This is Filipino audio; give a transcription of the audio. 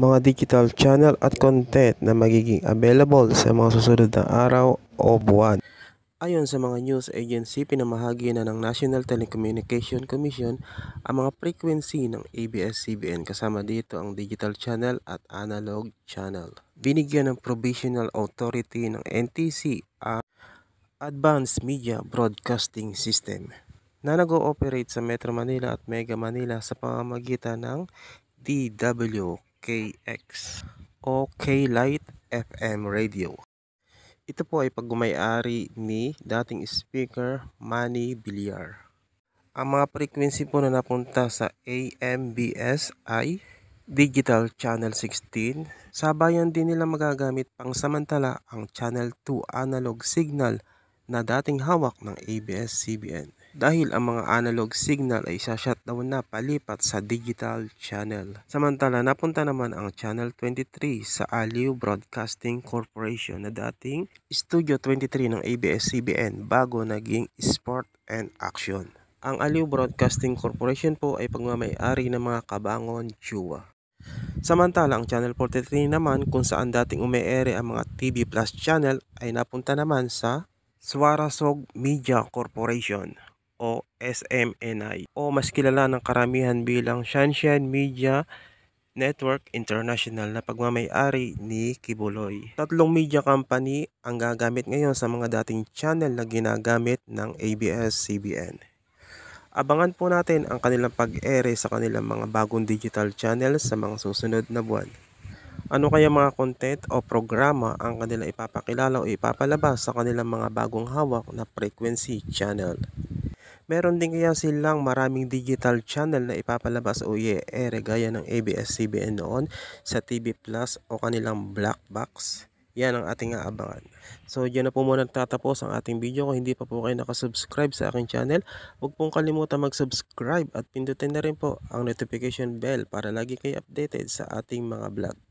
mga digital channel at content na magiging available sa mga susunod na araw o buwan. Ayon sa mga news agency, pinamahagi na ng National Telecommunication Commission ang mga frequency ng ABS-CBN kasama dito ang digital channel at analog channel. Binigyan ng Provisional Authority ng NTC ang Advanced Media Broadcasting System na nag-ooperate sa Metro Manila at Mega Manila sa pamamagitan ng DW OKX, OK Light FM Radio. Ito po ay paggumayari ni dating speaker Manny Villar. Ang mga frequency po na napunta sa AMBS ay Digital Channel 16. Sabayan din nila magagamit pang samantala ang Channel 2 analog signal na dating hawak ng ABS-CBN dahil ang mga analog signal ay shutdown na palipat sa digital channel. Samantala, napunta naman ang Channel 23 sa Aliw Broadcasting Corporation na dating Studio 23 ng ABS-CBN bago naging Sport and Action. Ang Aliw Broadcasting Corporation po ay pagmamayari ng mga kabangon Chua. Samantala, ang Channel 43 naman kung saan dating umeere ang mga TV Plus channel ay napunta naman sa Swarasog Media Corporation o SMNI o mas kilala ng karamihan bilang Sunshine Media Network International na pagmamayari ni Kibuloy. Tatlong media company ang gagamit ngayon sa mga dating channel na ginagamit ng ABS-CBN. Abangan po natin ang kanilang pag-ere sa kanilang mga bagong digital channel sa mga susunod na buwan. Ano kaya mga content o programa ang kanilang ipapakilala o ipapalabas sa kanilang mga bagong hawak na frequency channel? Meron din kaya silang maraming digital channel na ipapalabas o i-ere gaya ng ABS-CBN noon sa TV Plus o kanilang Black Box. Yan ang ating aabangan. So dyan na po muna nagtatapos ang ating video. Kung hindi pa po kayo nakasubscribe sa aking channel, huwag pong kalimutan mag-subscribe at pindutin na rin po ang notification bell para lagi kayo updated sa ating mga vlog.